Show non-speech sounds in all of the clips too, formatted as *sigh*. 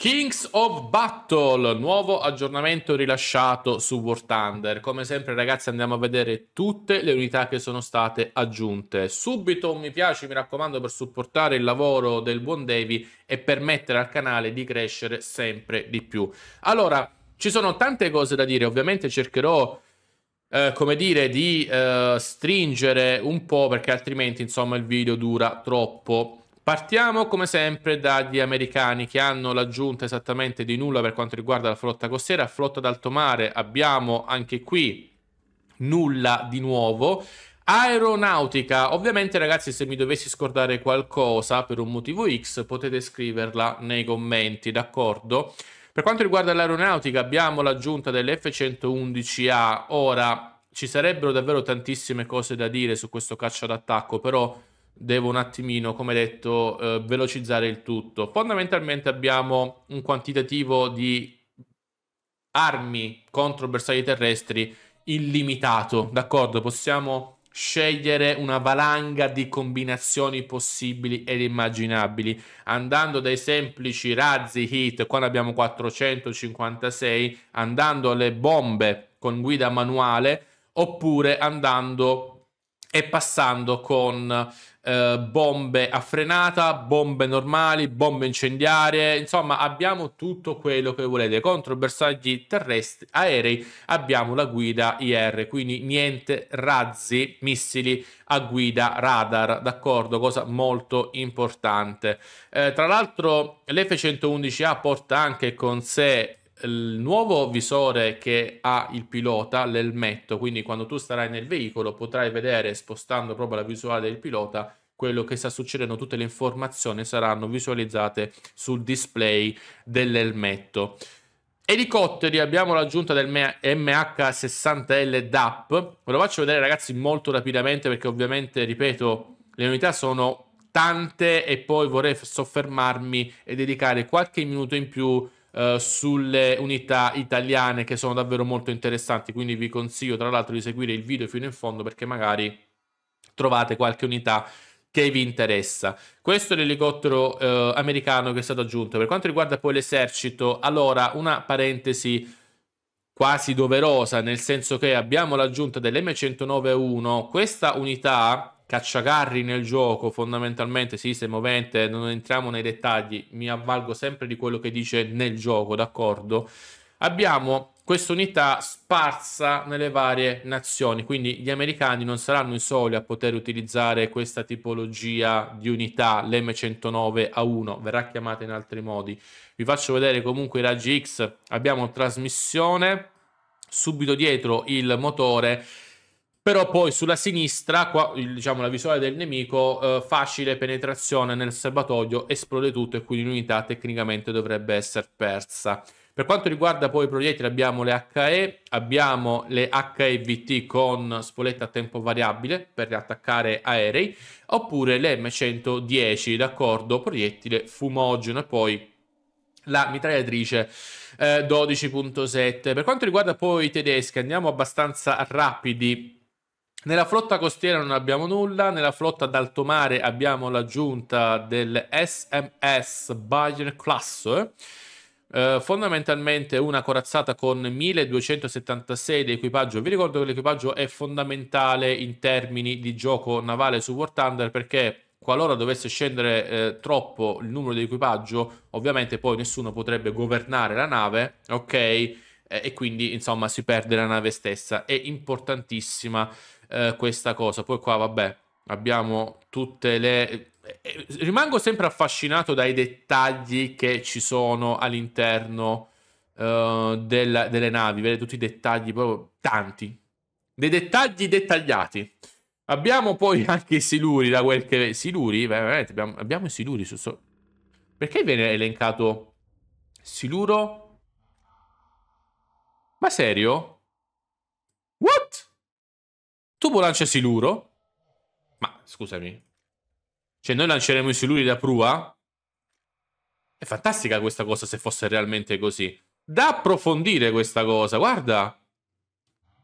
Kings of Battle, nuovo aggiornamento rilasciato su War Thunder. Come sempre ragazzi andiamo a vedere tutte le unità che sono state aggiunte. Subito un mi piace mi raccomando per supportare il lavoro del buon Davy e permettere al canale di crescere sempre di più. Allora, ci sono tante cose da dire, ovviamente cercherò eh, come dire, di eh, stringere un po' perché altrimenti insomma il video dura troppo. Partiamo come sempre dagli americani che hanno l'aggiunta esattamente di nulla per quanto riguarda la flotta costiera, flotta d'alto mare abbiamo anche qui nulla di nuovo. Aeronautica, ovviamente ragazzi se mi dovessi scordare qualcosa per un motivo X potete scriverla nei commenti, d'accordo? Per quanto riguarda l'aeronautica abbiamo l'aggiunta dell'F-111A, ora ci sarebbero davvero tantissime cose da dire su questo caccia d'attacco, però devo un attimino, come detto, eh, velocizzare il tutto. Fondamentalmente abbiamo un quantitativo di armi contro bersagli terrestri illimitato, d'accordo? Possiamo scegliere una valanga di combinazioni possibili ed immaginabili, andando dai semplici razzi hit, qua abbiamo 456, andando alle bombe con guida manuale, oppure andando e passando con eh, bombe a frenata, bombe normali, bombe incendiarie, insomma abbiamo tutto quello che volete. Contro bersagli terrestri, aerei abbiamo la guida IR, quindi niente razzi, missili a guida radar, d'accordo? Cosa molto importante. Eh, tra l'altro l'F-111A porta anche con sé il nuovo visore che ha il pilota, l'elmetto, quindi quando tu starai nel veicolo potrai vedere spostando proprio la visuale del pilota quello che sta succedendo, tutte le informazioni saranno visualizzate sul display dell'elmetto. Elicotteri, abbiamo l'aggiunta del MH60L DAP, ve lo faccio vedere ragazzi molto rapidamente perché ovviamente, ripeto, le unità sono tante e poi vorrei soffermarmi e dedicare qualche minuto in più eh, sulle unità italiane che sono davvero molto interessanti, quindi vi consiglio tra l'altro di seguire il video fino in fondo perché magari trovate qualche unità che vi interessa. Questo è l'elicottero eh, americano che è stato aggiunto. Per quanto riguarda poi l'esercito, allora una parentesi quasi doverosa, nel senso che abbiamo l'aggiunta dell'M109-1, questa unità cacciacarri nel gioco fondamentalmente esiste movente, non entriamo nei dettagli, mi avvalgo sempre di quello che dice nel gioco, d'accordo? Abbiamo questa unità sparsa nelle varie nazioni, quindi gli americani non saranno i soli a poter utilizzare questa tipologia di unità, l'M109 A1, verrà chiamata in altri modi. Vi faccio vedere comunque i raggi X, abbiamo trasmissione, subito dietro il motore però poi sulla sinistra, qua, diciamo la visuale del nemico, eh, facile penetrazione nel serbatoio, esplode tutto e quindi l'unità tecnicamente dovrebbe essere persa. Per quanto riguarda poi i proiettili abbiamo le HE, abbiamo le HEVT con spoletta a tempo variabile per riattaccare aerei, oppure le M110, d'accordo, proiettile fumogeno e poi la mitragliatrice eh, 12.7. Per quanto riguarda poi i tedeschi, andiamo abbastanza rapidi nella flotta costiera non abbiamo nulla, nella flotta d'alto mare abbiamo l'aggiunta del SMS Bayer Class. Eh. eh, fondamentalmente una corazzata con 1276 di equipaggio. Vi ricordo che l'equipaggio è fondamentale in termini di gioco navale su War Thunder perché qualora dovesse scendere eh, troppo il numero di equipaggio, ovviamente poi nessuno potrebbe governare la nave, ok? Eh, e quindi insomma si perde la nave stessa. È importantissima eh, questa cosa. Poi qua, vabbè, abbiamo tutte le... Eh, eh, rimango sempre affascinato dai dettagli che ci sono all'interno eh, della, delle navi, vedete tutti i dettagli, proprio tanti, dei dettagli dettagliati. Abbiamo poi *laughs* anche i siluri, da quel che... Siluri? Veramente, abbiamo, abbiamo i siluri. Su, su... Perché viene elencato siluro? Ma serio? Tubo lancia siluro. Ma scusami. Cioè noi lanceremo i siluri da prua? È fantastica questa cosa se fosse realmente così. Da approfondire questa cosa, guarda.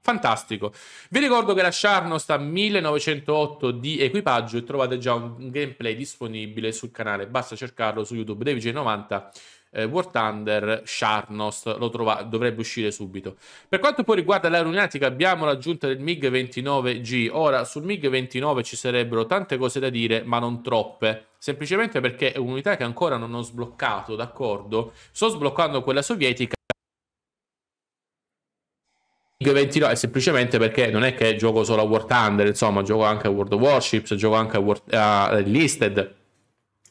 Fantastico. Vi ricordo che la Sharno sta 1908 di equipaggio e trovate già un gameplay disponibile sul canale. Basta cercarlo su YouTube dei 90 eh, War Thunder, Sharnos, lo trova- dovrebbe uscire subito. Per quanto poi riguarda l'aeronautica, abbiamo l'aggiunta del MiG-29G. Ora, sul MiG-29 ci sarebbero tante cose da dire, ma non troppe semplicemente perché è un'unità che ancora non ho sbloccato, d'accordo? Sto sbloccando quella sovietica. 29 semplicemente perché non è che gioco solo a War Thunder, insomma, gioco anche a World of Warships, gioco anche a War, uh, Listed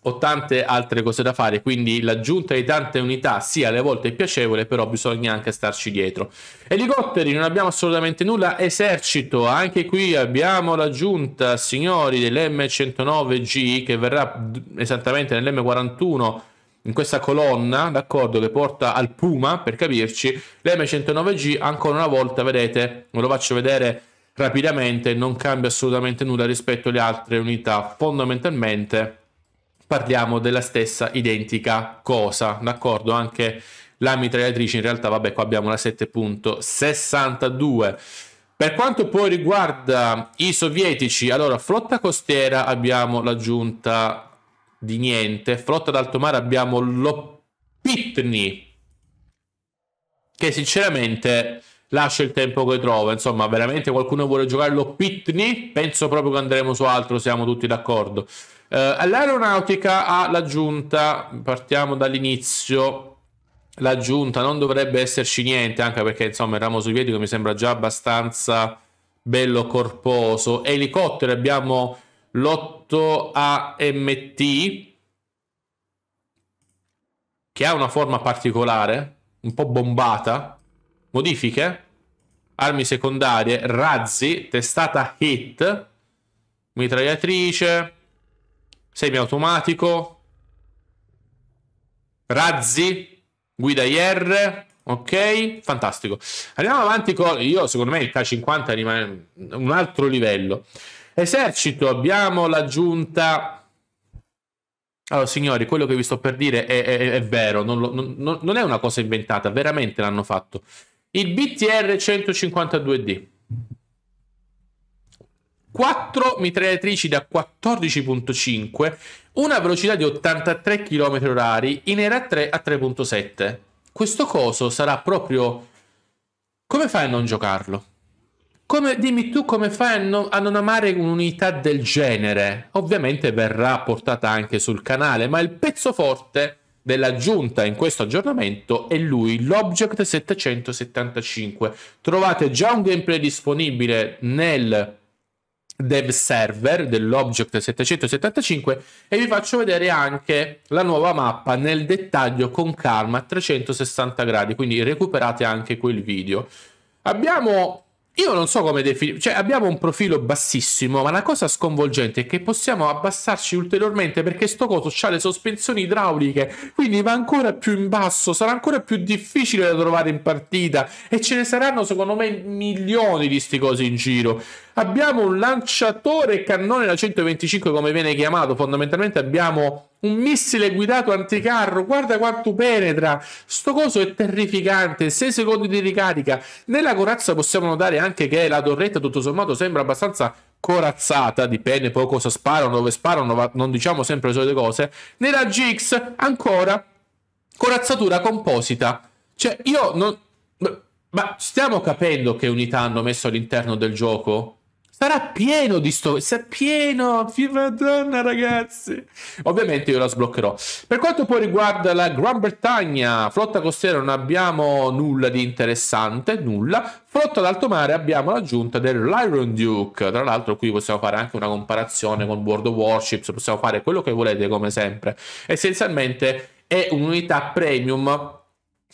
ho tante altre cose da fare, quindi l'aggiunta di tante unità sì alle volte è piacevole, però bisogna anche starci dietro. Elicotteri non abbiamo assolutamente nulla, esercito, anche qui abbiamo l'aggiunta, signori, dell'M109G che verrà esattamente nell'M41 in questa colonna, d'accordo, che porta al Puma, per capirci, l'M109G ancora una volta, vedete, ve lo faccio vedere rapidamente, non cambia assolutamente nulla rispetto alle altre unità, fondamentalmente parliamo della stessa identica cosa, d'accordo? Anche la mitragliatrice in realtà, vabbè, qua abbiamo la 7.62. Per quanto poi riguarda i sovietici, allora flotta costiera abbiamo l'aggiunta di niente, flotta d'alto mare abbiamo l'Opitni, che sinceramente lascia il tempo che trova. Insomma, veramente qualcuno vuole giocare lo Pitney? Penso proprio che andremo su altro, siamo tutti d'accordo all'aeronautica eh, ha l'aggiunta, partiamo dall'inizio, l'aggiunta non dovrebbe esserci niente anche perché insomma il ramo sovietico mi sembra già abbastanza bello corposo elicotteri abbiamo l'8 AMT che ha una forma particolare un po' bombata modifiche armi secondarie razzi testata hit mitragliatrice Semiautomatico. Razzi. Guida IR. Ok, fantastico. Andiamo avanti con... Io secondo me il K50 rimane un altro livello. Esercito, abbiamo l'aggiunta... Allora, signori, quello che vi sto per dire è, è, è vero, non, lo, non, non, è una cosa inventata, veramente l'hanno fatto. Il BTR 152D 4 mitragliatrici da 14.5, una velocità di 83 km/h in era 3 a 3.7. Questo coso sarà proprio... Come fai a non giocarlo? Come, dimmi tu come fai a non, a non amare un'unità del genere? Ovviamente verrà portata anche sul canale, ma il pezzo forte dell'aggiunta in questo aggiornamento è lui, l'Object 775. Trovate già un gameplay disponibile nel dev server dell'object 775 e vi faccio vedere anche la nuova mappa nel dettaglio con calma a 360 gradi quindi recuperate anche quel video abbiamo io non so come definire cioè abbiamo un profilo bassissimo ma la cosa sconvolgente è che possiamo abbassarci ulteriormente perché sto coso ha le sospensioni idrauliche quindi va ancora più in basso sarà ancora più difficile da trovare in partita e ce ne saranno secondo me milioni di sti cosi in giro Abbiamo un lanciatore cannone da 125 come viene chiamato, fondamentalmente abbiamo un missile guidato anticarro, guarda quanto penetra, sto coso è terrificante, 6 secondi di ricarica. Nella corazza possiamo notare anche che la torretta tutto sommato sembra abbastanza corazzata, dipende poi cosa sparano, dove sparano, non diciamo sempre le solite cose. Nella GX ancora corazzatura composita. Cioè, io non... Ma stiamo capendo che unità hanno messo all'interno del gioco? Sarà pieno di sto. Sarà pieno. Madonna, ragazzi. Ovviamente io la sbloccherò. Per quanto poi riguarda la Gran Bretagna, flotta costiera non abbiamo nulla di interessante. Nulla. Flotta d'alto mare abbiamo l'aggiunta dell'Iron Duke. Tra l'altro, qui possiamo fare anche una comparazione con World of Warships. Possiamo fare quello che volete, come sempre. Essenzialmente è un'unità premium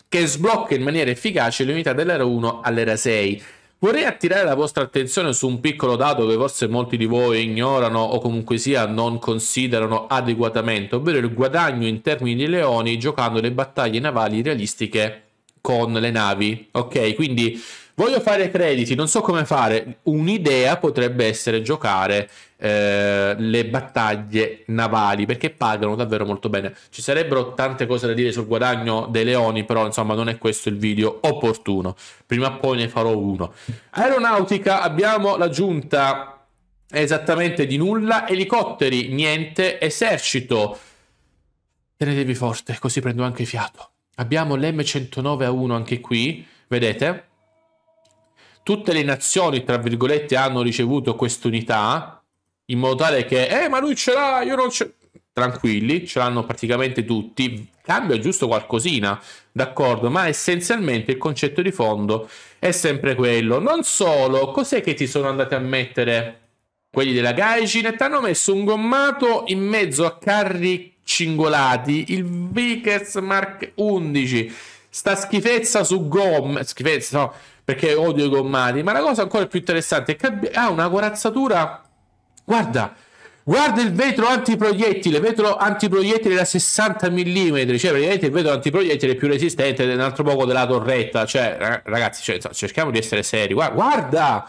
che sblocca in maniera efficace le unità dell'era 1 all'era 6 Vorrei attirare la vostra attenzione su un piccolo dato che forse molti di voi ignorano o comunque sia non considerano adeguatamente, ovvero il guadagno in termini di leoni giocando le battaglie navali realistiche con le navi. Ok, quindi Voglio fare crediti, non so come fare. Un'idea potrebbe essere giocare eh, le battaglie navali perché pagano davvero molto bene. Ci sarebbero tante cose da dire sul guadagno dei leoni, però insomma non è questo il video opportuno. Prima o poi ne farò uno. Aeronautica, abbiamo la giunta esattamente di nulla. Elicotteri, niente. Esercito, tenetevi forte, così prendo anche fiato. Abbiamo l'M109A1 anche qui, vedete? tutte le nazioni, tra virgolette, hanno ricevuto quest'unità in modo tale che, eh, ma lui ce l'ha, io non ce Tranquilli, ce l'hanno praticamente tutti. Cambia giusto qualcosina, d'accordo, ma essenzialmente il concetto di fondo è sempre quello. Non solo, cos'è che ti sono andati a mettere quelli della Gaijin e ti hanno messo un gommato in mezzo a carri cingolati, il Vickers Mark 11. Sta schifezza su gomma, schifezza, no perché odio i gommati, ma la cosa ancora più interessante è che ha una corazzatura, guarda, guarda il vetro antiproiettile, vetro antiproiettile da 60 mm, cioè praticamente il vetro antiproiettile è più resistente dell'altro poco della torretta, cioè ragazzi, cioè, cerchiamo di essere seri, guarda, guarda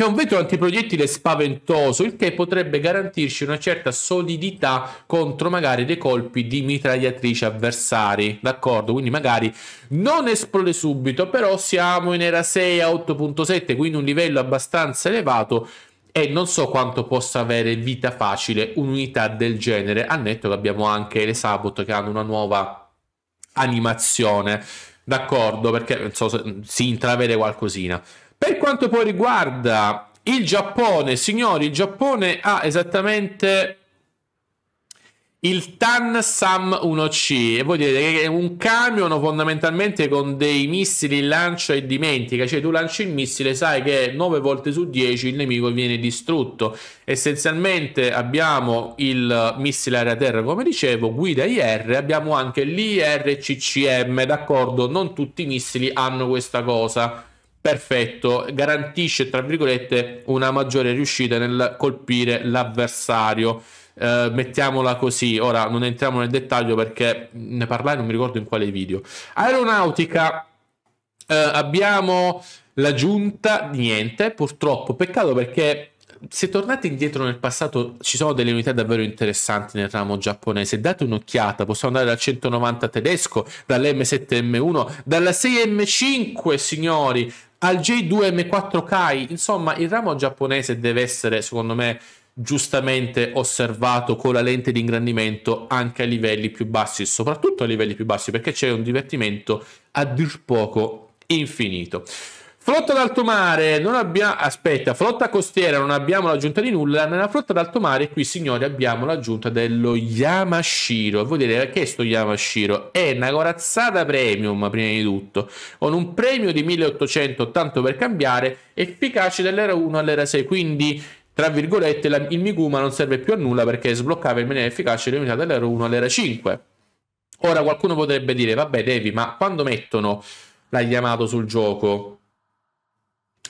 che è un vetro antiproiettile spaventoso, il che potrebbe garantirci una certa solidità contro magari dei colpi di mitragliatrice avversari, d'accordo? Quindi magari non esplode subito, però siamo in era 6 a 8.7, quindi un livello abbastanza elevato, e non so quanto possa avere vita facile un'unità del genere, a netto che abbiamo anche le Sabot che hanno una nuova animazione, d'accordo? Perché non so, si intravede qualcosina. Per quanto poi riguarda il Giappone, signori, il Giappone ha esattamente il TAN SAM 1C e voi direte che è un camion fondamentalmente con dei missili lancia e dimentica, cioè tu lanci il missile sai che 9 volte su 10 il nemico viene distrutto essenzialmente abbiamo il missile aria-terra come dicevo, guida IR, abbiamo anche l'IRCCM, d'accordo? Non tutti i missili hanno questa cosa perfetto, garantisce tra virgolette una maggiore riuscita nel colpire l'avversario. Eh, mettiamola così, ora non entriamo nel dettaglio perché ne parlai, non mi ricordo in quale video. Aeronautica, eh, abbiamo la giunta, niente, purtroppo, peccato perché se tornate indietro nel passato ci sono delle unità davvero interessanti nel ramo giapponese, date un'occhiata, possiamo andare dal 190 tedesco, dall'M7M1, dalla 6M5 signori, al J2M4 Kai. Insomma, il ramo giapponese deve essere, secondo me, giustamente osservato con la lente di ingrandimento anche a livelli più bassi, soprattutto a livelli più bassi, perché c'è un divertimento a dir poco infinito. Flotta d'alto mare, non abbiamo... Aspetta, flotta costiera, non abbiamo l'aggiunta di nulla. Nella flotta d'alto mare, qui signori, abbiamo l'aggiunta dello Yamashiro. Vuol dire perché sto Yamashiro? È una corazzata premium, prima di tutto, con un premio di 1800, tanto per cambiare, efficace dall'era 1 all'era 6. Quindi, tra virgolette, la... il Miguma non serve più a nulla perché sbloccava in maniera efficace le unità dall'era 1 all'era 5. Ora qualcuno potrebbe dire, vabbè Devi, ma quando mettono la Yamato sul gioco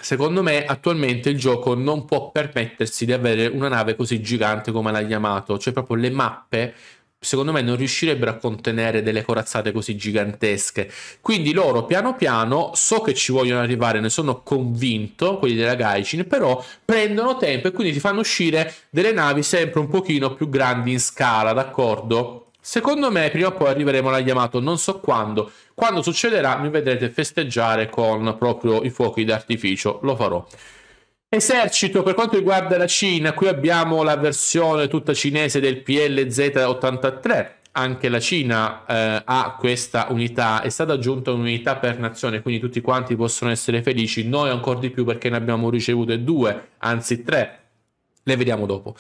secondo me attualmente il gioco non può permettersi di avere una nave così gigante come l'ha chiamato, cioè proprio le mappe secondo me non riuscirebbero a contenere delle corazzate così gigantesche. Quindi loro piano piano, so che ci vogliono arrivare, ne sono convinto, quelli della Gaijin, però prendono tempo e quindi ti fanno uscire delle navi sempre un pochino più grandi in scala, d'accordo? Secondo me prima o poi arriveremo alla Yamato, non so quando, quando succederà mi vedrete festeggiare con proprio i fuochi d'artificio, lo farò. Esercito, per quanto riguarda la Cina, qui abbiamo la versione tutta cinese del PLZ83. Anche la Cina eh, ha questa unità, è stata aggiunta un'unità per nazione, quindi tutti quanti possono essere felici, noi ancora di più perché ne abbiamo ricevute due, anzi tre, le vediamo dopo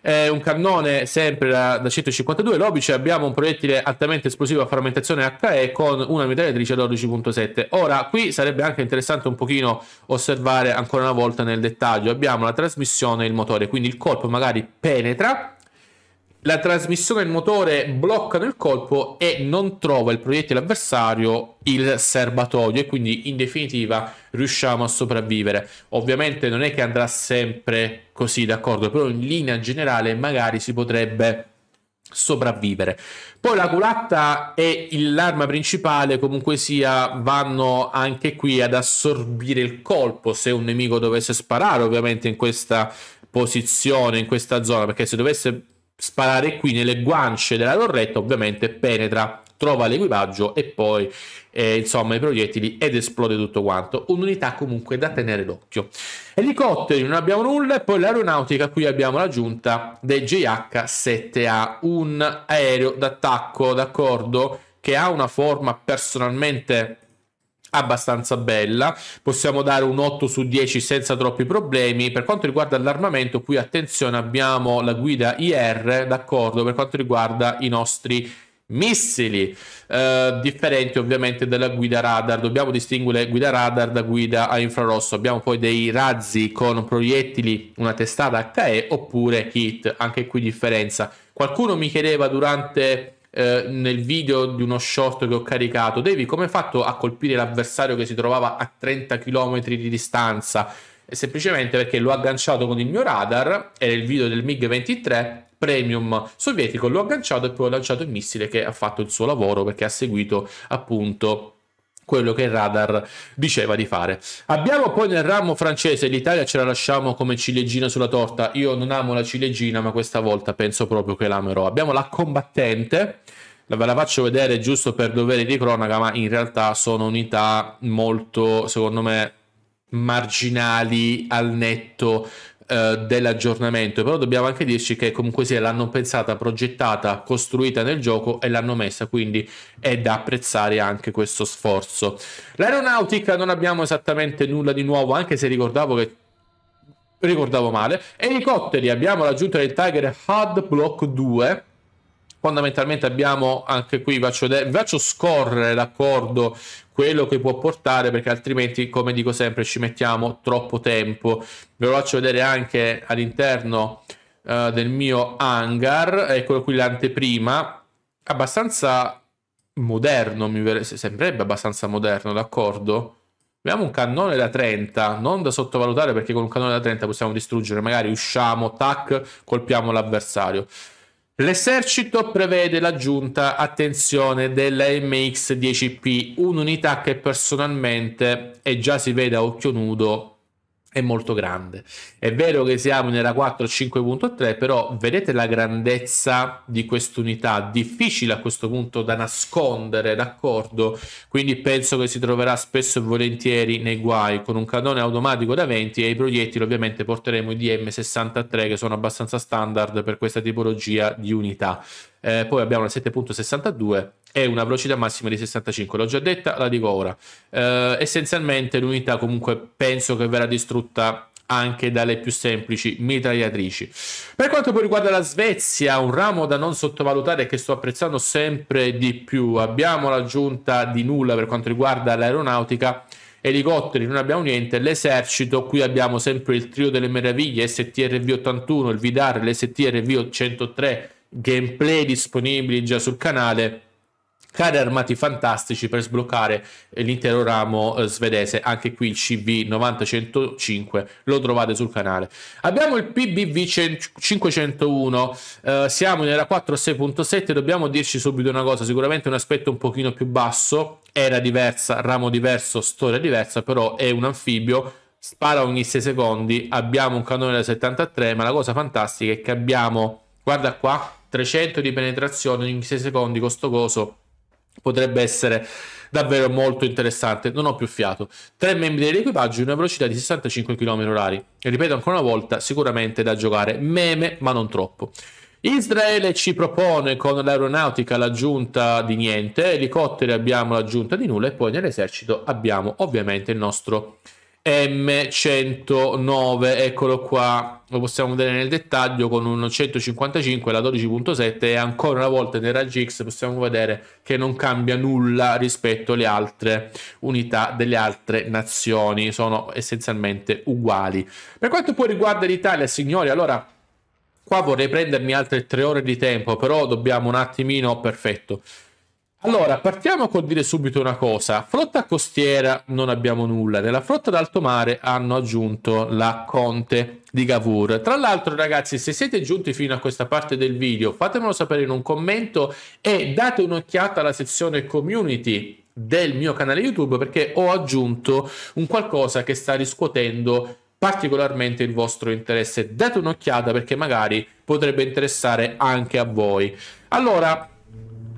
eh, un cannone sempre da, da 152 lobici, abbiamo un proiettile altamente esplosivo a frammentazione HE con una mitragliatrice da 12.7. Ora, qui sarebbe anche interessante un pochino osservare ancora una volta nel dettaglio. Abbiamo la trasmissione e il motore, quindi il colpo magari penetra la trasmissione e il motore bloccano il colpo e non trova il proiettile avversario il serbatoio e quindi in definitiva riusciamo a sopravvivere. Ovviamente non è che andrà sempre così, d'accordo, però in linea generale magari si potrebbe sopravvivere. Poi la culatta e l'arma principale, comunque sia, vanno anche qui ad assorbire il colpo se un nemico dovesse sparare, ovviamente in questa posizione, in questa zona, perché se dovesse sparare qui nelle guance della torretta, ovviamente penetra, trova l'equipaggio e poi eh, insomma i proiettili ed esplode tutto quanto. Un'unità comunque da tenere d'occhio. Elicotteri non abbiamo nulla e poi l'aeronautica qui abbiamo l'aggiunta del JH-7A, un aereo d'attacco, d'accordo, che ha una forma personalmente abbastanza bella, possiamo dare un 8 su 10 senza troppi problemi. Per quanto riguarda l'armamento, qui attenzione, abbiamo la guida IR, d'accordo, per quanto riguarda i nostri missili, eh, differenti ovviamente dalla guida radar, dobbiamo distinguere guida radar da guida a infrarosso, abbiamo poi dei razzi con proiettili, una testata HE oppure HIT, anche qui differenza. Qualcuno mi chiedeva durante eh, nel video di uno short che ho caricato, Devi come hai fatto a colpire l'avversario che si trovava a 30 km di distanza? Eh, semplicemente perché l'ho agganciato con il mio radar, era il video del MiG-23 premium sovietico, l'ho agganciato e poi ho lanciato il missile che ha fatto il suo lavoro perché ha seguito appunto quello che il radar diceva di fare. Abbiamo poi nel ramo francese, l'Italia ce la lasciamo come ciliegina sulla torta, io non amo la ciliegina ma questa volta penso proprio che l'amerò. Abbiamo la combattente, ve la faccio vedere giusto per dovere di cronaca, ma in realtà sono unità molto, secondo me, marginali al netto eh, dell'aggiornamento, però dobbiamo anche dirci che comunque sia l'hanno pensata, progettata, costruita nel gioco e l'hanno messa, quindi è da apprezzare anche questo sforzo. L'aeronautica non abbiamo esattamente nulla di nuovo, anche se ricordavo che ricordavo male. Elicotteri abbiamo l'aggiunta del Tiger Hard Block 2 fondamentalmente abbiamo anche qui, vi faccio, vi faccio scorrere d'accordo quello che può portare perché altrimenti come dico sempre ci mettiamo troppo tempo ve lo faccio vedere anche all'interno eh, del mio hangar eccolo qui l'anteprima abbastanza moderno mi ver- sembrerebbe abbastanza moderno d'accordo abbiamo un cannone da 30 non da sottovalutare perché con un cannone da 30 possiamo distruggere magari usciamo tac colpiamo l'avversario L'esercito prevede l'aggiunta, attenzione, della MX-10P, un'unità che personalmente, e già si vede a occhio nudo, è molto grande. È vero che siamo in era 4 5.3, però vedete la grandezza di quest'unità, difficile a questo punto da nascondere, d'accordo? Quindi penso che si troverà spesso e volentieri nei guai con un cannone automatico da 20 e i proiettili ovviamente porteremo i DM63 che sono abbastanza standard per questa tipologia di unità. Eh, poi abbiamo la 7.62 e una velocità massima di 65, l'ho già detta, la dico ora. Eh, essenzialmente l'unità comunque penso che verrà distrutta anche dalle più semplici mitragliatrici. Per quanto poi riguarda la Svezia, un ramo da non sottovalutare che sto apprezzando sempre di più, abbiamo l'aggiunta di nulla per quanto riguarda l'aeronautica, elicotteri non abbiamo niente, l'esercito qui abbiamo sempre il trio delle meraviglie, STRV 81, il Vidar, l'STRV 103, gameplay disponibili già sul canale carri armati fantastici per sbloccare eh, l'intero ramo eh, svedese. Anche qui il CV9005 lo trovate sul canale. Abbiamo il PBV 501, eh, siamo in era 4 6.7, dobbiamo dirci subito una cosa, sicuramente un aspetto un pochino più basso, era diversa, ramo diverso, storia diversa, però è un anfibio spara ogni 6 secondi, abbiamo un cannone da 73, ma la cosa fantastica è che abbiamo, guarda qua, 300 di penetrazione ogni 6 secondi con coso, potrebbe essere davvero molto interessante. Non ho più fiato. Tre membri dell'equipaggio in una velocità di 65 km/h. Ripeto ancora una volta, sicuramente da giocare. Meme, ma non troppo. Israele ci propone con l'aeronautica l'aggiunta di niente, elicotteri abbiamo l'aggiunta di nulla e poi nell'esercito abbiamo ovviamente il nostro M109, eccolo qua, lo possiamo vedere nel dettaglio con un 155 la 12.7 e ancora una volta nel Raggi X possiamo vedere che non cambia nulla rispetto alle altre unità delle altre nazioni, sono essenzialmente uguali. Per quanto poi riguarda l'Italia, signori, allora qua vorrei prendermi altre tre ore di tempo, però dobbiamo un attimino, perfetto allora, partiamo col dire subito una cosa. Flotta costiera non abbiamo nulla. Nella flotta d'alto mare hanno aggiunto la Conte di Gavur. Tra l'altro, ragazzi, se siete giunti fino a questa parte del video, fatemelo sapere in un commento e date un'occhiata alla sezione community del mio canale YouTube perché ho aggiunto un qualcosa che sta riscuotendo particolarmente il vostro interesse. Date un'occhiata perché magari potrebbe interessare anche a voi. Allora,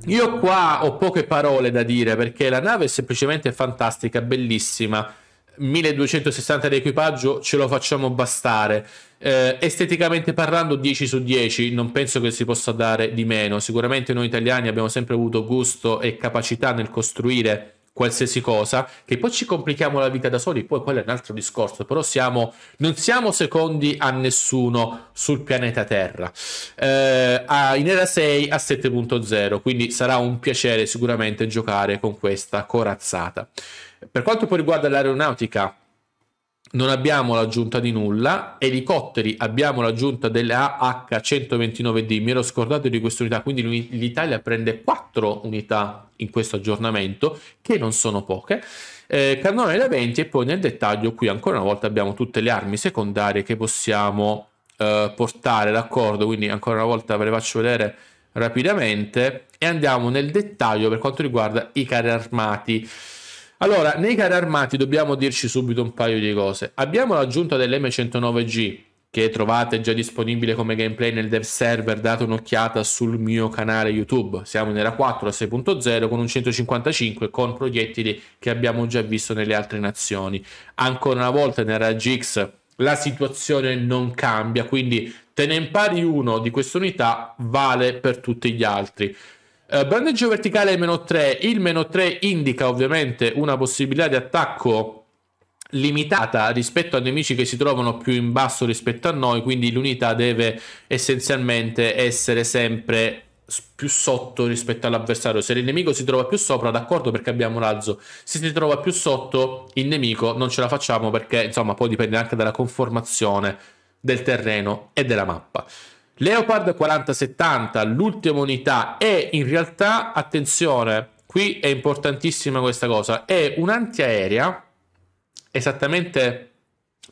io qua ho poche parole da dire perché la nave è semplicemente fantastica, bellissima. 1260 di equipaggio ce lo facciamo bastare. Eh, esteticamente parlando 10 su 10, non penso che si possa dare di meno. Sicuramente noi italiani abbiamo sempre avuto gusto e capacità nel costruire qualsiasi cosa, che poi ci complichiamo la vita da soli, poi quello è un altro discorso, però siamo, non siamo secondi a nessuno sul pianeta Terra. Eh, a, in era 6 a 7.0, quindi sarà un piacere sicuramente giocare con questa corazzata. Per quanto poi riguarda l'aeronautica, non abbiamo l'aggiunta di nulla, elicotteri abbiamo l'aggiunta delle AH129D, mi ero scordato di questa unità, quindi l'Italia prende 4 unità in questo aggiornamento, che non sono poche, eh, cannone da 20 e poi nel dettaglio qui ancora una volta abbiamo tutte le armi secondarie che possiamo eh, portare d'accordo, quindi ancora una volta ve le faccio vedere rapidamente e andiamo nel dettaglio per quanto riguarda i carri armati. Allora, nei carri armati dobbiamo dirci subito un paio di cose. Abbiamo l'aggiunta dell'M109G, che trovate già disponibile come gameplay nel dev server, date un'occhiata sul mio canale YouTube. Siamo in era 4 a 6.0 con un 155 con proiettili che abbiamo già visto nelle altre nazioni. Ancora una volta in era GX la situazione non cambia, quindi te ne impari uno di questa unità vale per tutti gli altri. Eh, Brandeggio verticale meno 3. Il meno 3 indica ovviamente una possibilità di attacco limitata rispetto a nemici che si trovano più in basso rispetto a noi, quindi l'unità deve essenzialmente essere sempre più sotto rispetto all'avversario. Se il nemico si trova più sopra, d'accordo perché abbiamo razzo. Se si trova più sotto, il nemico non ce la facciamo perché, insomma, poi dipende anche dalla conformazione del terreno e della mappa. Leopard 4070, l'ultima unità, è in realtà, attenzione, qui è importantissima questa cosa, è un'antiaerea esattamente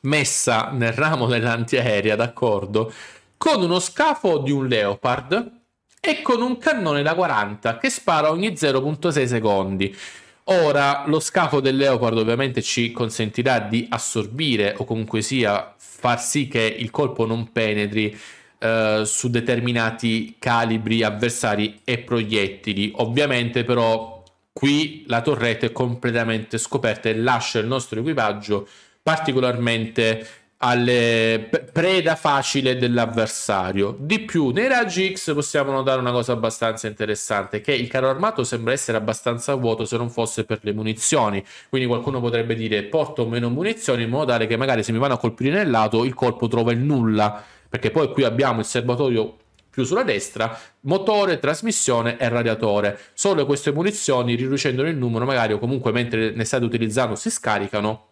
messa nel ramo dell'antiaerea, d'accordo, con uno scafo di un Leopard e con un cannone da 40 che spara ogni 0.6 secondi. Ora, lo scafo del Leopard ovviamente ci consentirà di assorbire o comunque sia far sì che il colpo non penetri eh, su determinati calibri avversari e proiettili. Ovviamente però qui la torretta è completamente scoperta e lascia il nostro equipaggio particolarmente alle preda facile dell'avversario. Di più, nei raggi X possiamo notare una cosa abbastanza interessante, che il carro armato sembra essere abbastanza vuoto se non fosse per le munizioni. Quindi qualcuno potrebbe dire porto meno munizioni in modo tale che magari se mi vanno a colpire nel lato il colpo trova il nulla perché poi qui abbiamo il serbatoio più sulla destra, motore, trasmissione e radiatore. Solo queste munizioni, riducendone il numero, magari o comunque mentre ne state utilizzando si scaricano,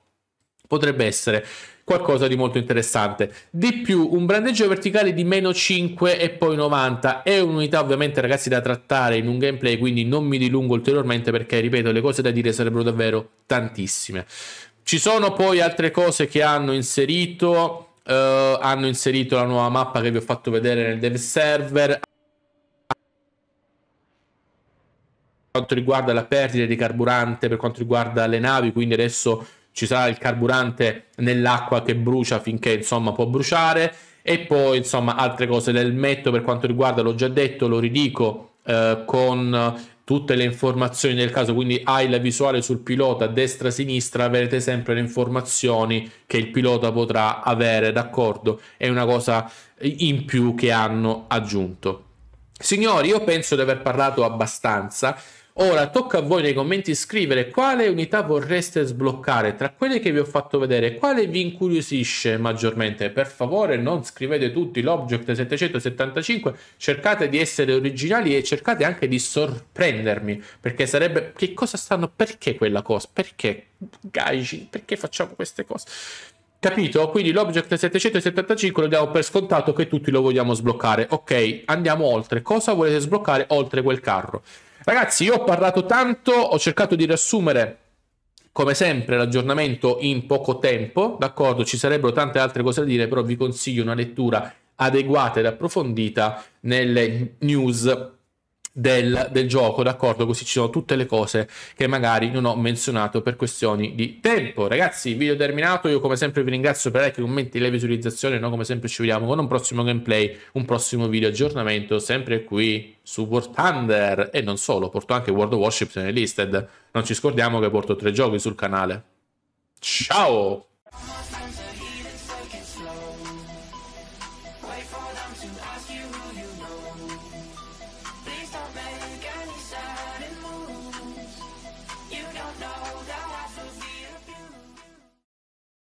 potrebbe essere qualcosa di molto interessante. Di più, un brandeggio verticale di meno 5 e poi 90 è un'unità ovviamente ragazzi da trattare in un gameplay, quindi non mi dilungo ulteriormente perché, ripeto, le cose da dire sarebbero davvero tantissime. Ci sono poi altre cose che hanno inserito, Uh, hanno inserito la nuova mappa che vi ho fatto vedere nel dev server. Per quanto riguarda la perdita di carburante, per quanto riguarda le navi, quindi adesso ci sarà il carburante nell'acqua che brucia finché insomma può bruciare. E poi insomma altre cose, l'elmetto per quanto riguarda, l'ho già detto, lo ridico, eh, con tutte le informazioni del caso, quindi hai la visuale sul pilota destra-sinistra, avrete sempre le informazioni che il pilota potrà avere, d'accordo? È una cosa in più che hanno aggiunto. Signori, io penso di aver parlato abbastanza. Ora tocca a voi nei commenti scrivere quale unità vorreste sbloccare tra quelle che vi ho fatto vedere, quale vi incuriosisce maggiormente. Per favore non scrivete tutti l'Object 775, cercate di essere originali e cercate anche di sorprendermi, perché sarebbe che cosa stanno, perché quella cosa, perché Gaijin, perché facciamo queste cose. Capito? Quindi l'object 775 lo diamo per scontato che tutti lo vogliamo sbloccare. Ok, andiamo oltre. Cosa volete sbloccare oltre quel carro? Ragazzi, io ho parlato tanto, ho cercato di riassumere come sempre l'aggiornamento in poco tempo, d'accordo? Ci sarebbero tante altre cose da dire, però vi consiglio una lettura adeguata ed approfondita nelle news del, del, gioco, d'accordo? Così ci sono tutte le cose che magari non ho menzionato per questioni di tempo. Ragazzi, video terminato. Io come sempre vi ringrazio per i like, commenti e le visualizzazioni. Noi come sempre ci vediamo con un prossimo gameplay, un prossimo video aggiornamento, sempre qui su War Thunder. E non solo, porto anche World of Warships nelle listed. Non ci scordiamo che porto tre giochi sul canale. Ciao!